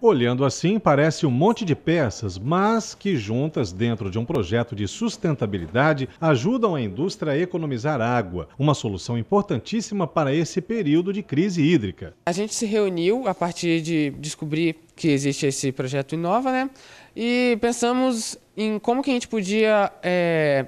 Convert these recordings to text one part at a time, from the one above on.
Olhando assim, parece um monte de peças, mas que juntas dentro de um projeto de sustentabilidade ajudam a indústria a economizar água, uma solução importantíssima para esse período de crise hídrica. A gente se reuniu a partir de descobrir que existe esse projeto Inova, né? E pensamos em como que a gente podia é,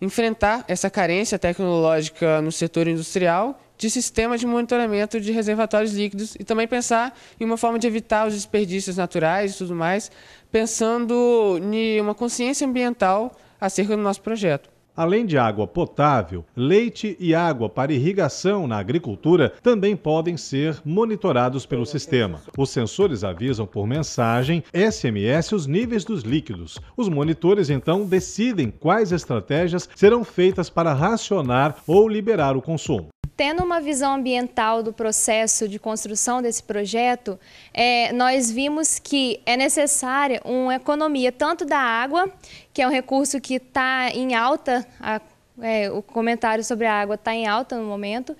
enfrentar essa carência tecnológica no setor industrial de sistemas de monitoramento de reservatórios líquidos e também pensar em uma forma de evitar os desperdícios naturais e tudo mais, pensando em uma consciência ambiental acerca do nosso projeto. Além de água potável, leite e água para irrigação na agricultura também podem ser monitorados pelo sistema. Os sensores avisam por mensagem SMS os níveis dos líquidos. Os monitores então decidem quais estratégias serão feitas para racionar ou liberar o consumo tendo uma visão ambiental do processo de construção desse projeto, é, nós vimos que é necessária uma economia tanto da água, que é um recurso que está em alta a é, o comentário sobre a água está em alta no momento,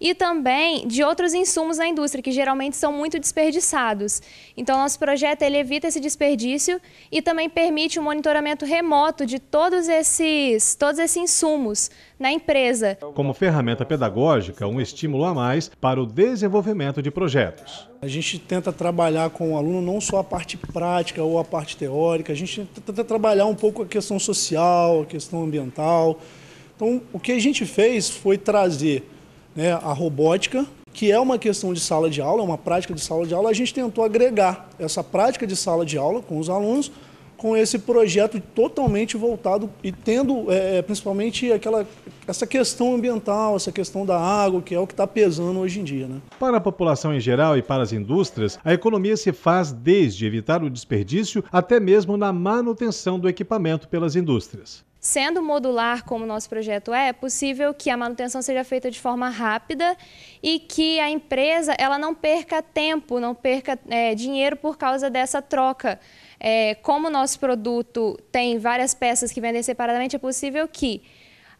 e também de outros insumos na indústria, que geralmente são muito desperdiçados. Então, nosso projeto ele evita esse desperdício e também permite o um monitoramento remoto de todos esses, todos esses insumos na empresa. Como ferramenta pedagógica, um estímulo a mais para o desenvolvimento de projetos. A gente tenta trabalhar com o aluno não só a parte prática ou a parte teórica, a gente tenta trabalhar um pouco a questão social, a questão ambiental. Então, o que a gente fez foi trazer né, a robótica, que é uma questão de sala de aula, é uma prática de sala de aula, a gente tentou agregar essa prática de sala de aula com os alunos, com esse projeto totalmente voltado e tendo é, é principalmente aquela, essa questão ambiental, essa questão da água, que é o que está pesando hoje em dia. Né? Para a população em geral e para as indústrias, a economia se faz desde evitar o desperdício até mesmo na manutenção do equipamento pelas indústrias. Sendo modular, como o nosso projeto é, é possível que a manutenção seja feita de forma rápida e que a empresa ela não perca tempo, não perca é, dinheiro por causa dessa troca. É, como o nosso produto tem várias peças que vendem separadamente, é possível que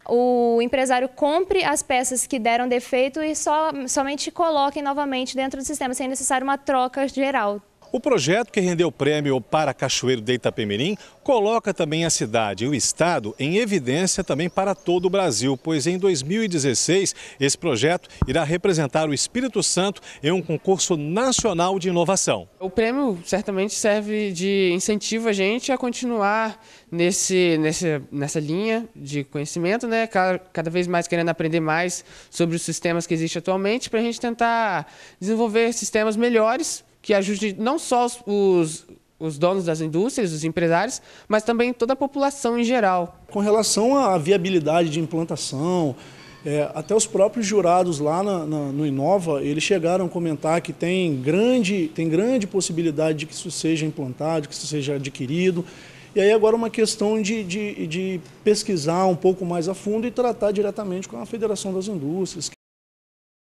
o empresário compre as peças que deram defeito e só, somente coloque novamente dentro do sistema, sem necessário uma troca geral. O projeto que rendeu o prêmio para Cachoeiro de Itapemirim coloca também a cidade e o estado em evidência também para todo o Brasil, pois em 2016 esse projeto irá representar o Espírito Santo em um concurso nacional de inovação. O prêmio certamente serve de incentivo a gente a continuar nesse, nesse, nessa linha de conhecimento, né? Cada, cada vez mais querendo aprender mais sobre os sistemas que existem atualmente para a gente tentar desenvolver sistemas melhores que ajude não só os, os, os, donos das indústrias, os empresários, mas também toda a população em geral. Com relação à viabilidade de implantação, é, até os próprios jurados lá na, na, no Inova, eles chegaram a comentar que tem grande, tem grande possibilidade de que isso seja implantado, que isso seja adquirido. E aí agora uma questão de, de, de pesquisar um pouco mais a fundo e tratar diretamente com a Federação das Indústrias.